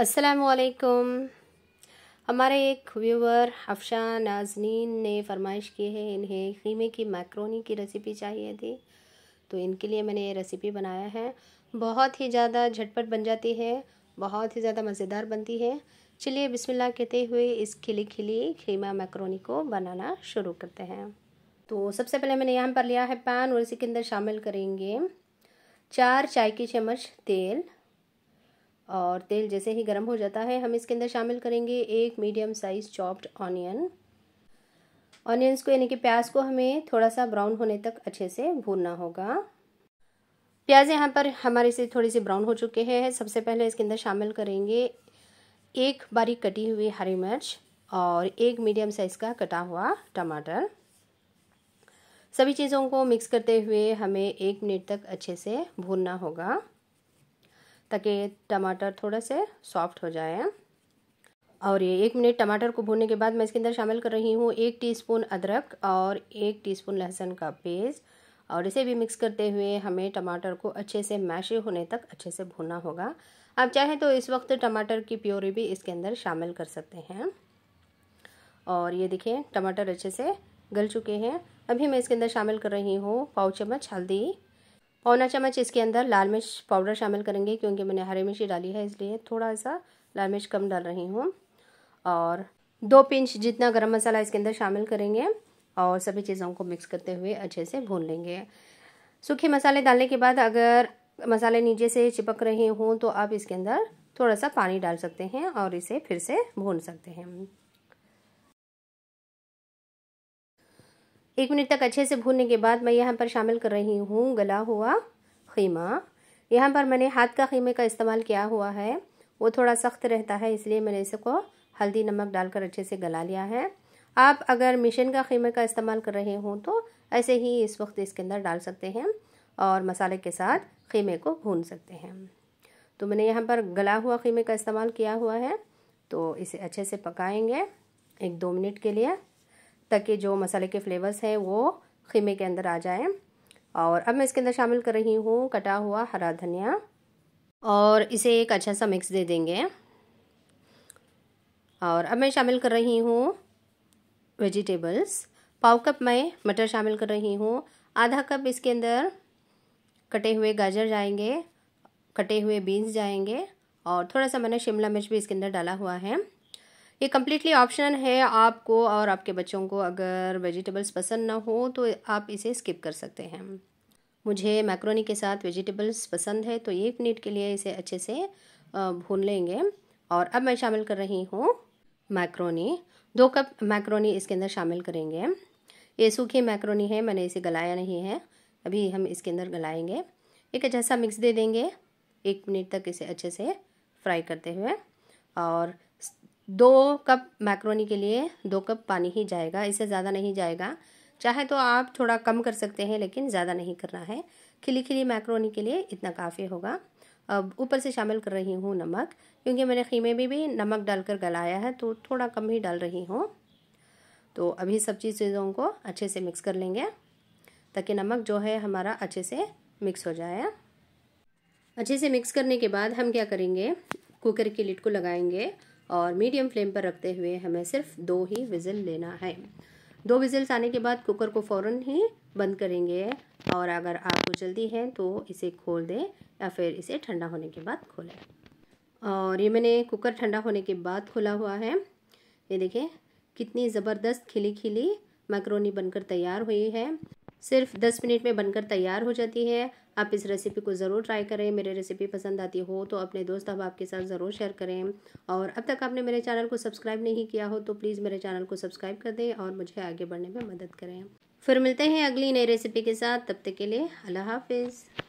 असलकुम हमारे एक व्यूवर अफशा नाजनीन ने फरमाइश की है इन्हें खीमे की मैक्रोनी की रेसिपी चाहिए थी तो इनके लिए मैंने ये रेसिपी बनाया है बहुत ही ज़्यादा झटपट बन जाती है बहुत ही ज़्यादा मज़ेदार बनती है चलिए बिस्मिल्लाह कहते हुए इस खिली खिली खीमा मैक्रोनी को बनाना शुरू करते हैं तो सबसे पहले मैंने यहाँ पर लिया है पैन और इसी के अंदर शामिल करेंगे चार चाय की चम्मच तेल और तेल जैसे ही गर्म हो जाता है हम इसके अंदर शामिल करेंगे एक medium size chopped onion onions को यानी कि प्याज को हमें थोड़ा सा ब्राउन होने तक अच्छे से भूनना होगा प्याज यहाँ पर हमारे से थोड़ी सी ब्राउन हो चुके हैं सबसे पहले इसके अंदर शामिल करेंगे एक बारीक कटी हुई हरी मिर्च और एक मीडियम साइज़ का कटा हुआ टमाटर सभी चीज़ों को मिक्स करते हुए हमें एक मिनट तक अच्छे से भूनना होगा ताकि टमाटर थोड़ा से सॉफ्ट हो जाए और ये एक मिनट टमाटर को भूनने के बाद मैं इसके अंदर शामिल कर रही हूँ एक टीस्पून अदरक और एक टीस्पून लहसुन का पेस्ट और इसे भी मिक्स करते हुए हमें टमाटर को अच्छे से मैश होने तक अच्छे से भूनना होगा आप चाहें तो इस वक्त टमाटर की प्योरी भी इसके अंदर शामिल कर सकते हैं और ये देखिए टमाटर अच्छे से गल चुके हैं अभी मैं इसके अंदर शामिल कर रही हूँ पाव चम्मच हल्दी पौना चम्मच इसके अंदर लाल मिर्च पाउडर शामिल करेंगे क्योंकि मैंने हरी मिर्च डाली है इसलिए थोड़ा सा लाल मिर्च कम डाल रही हूँ और दो पिंच जितना गरम मसाला इसके अंदर शामिल करेंगे और सभी चीज़ों को मिक्स करते हुए अच्छे से भून लेंगे सूखे मसाले डालने के बाद अगर मसाले नीचे से चिपक रहे हों तो आप इसके अंदर थोड़ा सा पानी डाल सकते हैं और इसे फिर से भून सकते हैं एक मिनट तक अच्छे से भूनने के बाद मैं यहाँ पर शामिल कर रही हूँ गला हुआ खीमा यहाँ पर मैंने हाथ का खीमे का इस्तेमाल किया हुआ है वो थोड़ा सख्त रहता है इसलिए मैंने इसको हल्दी नमक डालकर अच्छे से गला लिया है आप अगर मिशन का खीमे का इस्तेमाल कर रहे हों तो ऐसे ही इस वक्त इसके अंदर डाल सकते हैं और मसाले के साथ खीमे को भून सकते हैं तो मैंने यहाँ पर गला हुआ खीमे का इस्तेमाल किया हुआ है तो इसे अच्छे से पकाएंगे एक दो मिनट के लिए ताकि जो मसाले के फ्लेवर्स हैं वो खीमे के अंदर आ जाएं और अब मैं इसके अंदर शामिल कर रही हूँ कटा हुआ हरा धनिया और इसे एक अच्छा सा मिक्स दे देंगे और अब मैं शामिल कर रही हूँ वेजिटेबल्स पाव कप मैं मटर शामिल कर रही हूँ आधा कप इसके अंदर कटे हुए गाजर जाएंगे कटे हुए बीन्स जाएंगे और थोड़ा सा मैंने शिमला मिर्च भी इसके अंदर डाला हुआ है ये कम्प्लीटली ऑप्शनल है आपको और आपके बच्चों को अगर वेजिटेबल्स पसंद ना हो तो आप इसे स्किप कर सकते हैं मुझे मैक्रोनी के साथ वेजिटेबल्स पसंद है तो एक मिनट के लिए इसे अच्छे से भून लेंगे और अब मैं शामिल कर रही हूँ मैक्रोनी दो कप मैक्रोनी इसके अंदर शामिल करेंगे ये सूखी मैक्रोनी है मैंने इसे गलाया नहीं है अभी हम इसके अंदर गलाएंगे एक अच्छा सा मिक्स दे देंगे एक मिनट तक इसे अच्छे से फ्राई करते हुए और दो कप मैक्रोनी के लिए दो कप पानी ही जाएगा इससे ज़्यादा नहीं जाएगा चाहे तो आप थोड़ा कम कर सकते हैं लेकिन ज़्यादा नहीं करना है खिली खिली मैक्रोनी के लिए इतना काफ़ी होगा अब ऊपर से शामिल कर रही हूँ नमक क्योंकि मैंने खीमे में भी नमक डालकर गलाया है तो थोड़ा कम ही डाल रही हूँ तो अभी सब चीज़ चीज़ों को अच्छे से मिक्स कर लेंगे ताकि नमक जो है हमारा अच्छे से मिक्स हो जाए अच्छे से मिक्स करने के बाद हम क्या करेंगे कुकर की लिट को लगाएंगे और मीडियम फ्लेम पर रखते हुए हमें सिर्फ दो ही विज़ल लेना है दो विजल्स आने के बाद कुकर को फ़ौर ही बंद करेंगे और अगर आपको जल्दी है तो इसे खोल दें या फिर इसे ठंडा होने के बाद खोलें और ये मैंने कुकर ठंडा होने के बाद खोला हुआ है ये देखें कितनी ज़बरदस्त खिली खिली मैक्रोनी बनकर तैयार हुई है सिर्फ दस मिनट में बनकर तैयार हो जाती है आप इस रेसिपी को ज़रूर ट्राई करें मेरी रेसिपी पसंद आती हो तो अपने दोस्त अब आपके साथ ज़रूर शेयर करें और अब तक आपने मेरे चैनल को सब्सक्राइब नहीं किया हो तो प्लीज़ मेरे चैनल को सब्सक्राइब कर दें और मुझे आगे बढ़ने में मदद करें फिर मिलते हैं अगली नई रेसिपी के साथ तब तक के लिए अल्लाह हाफिज़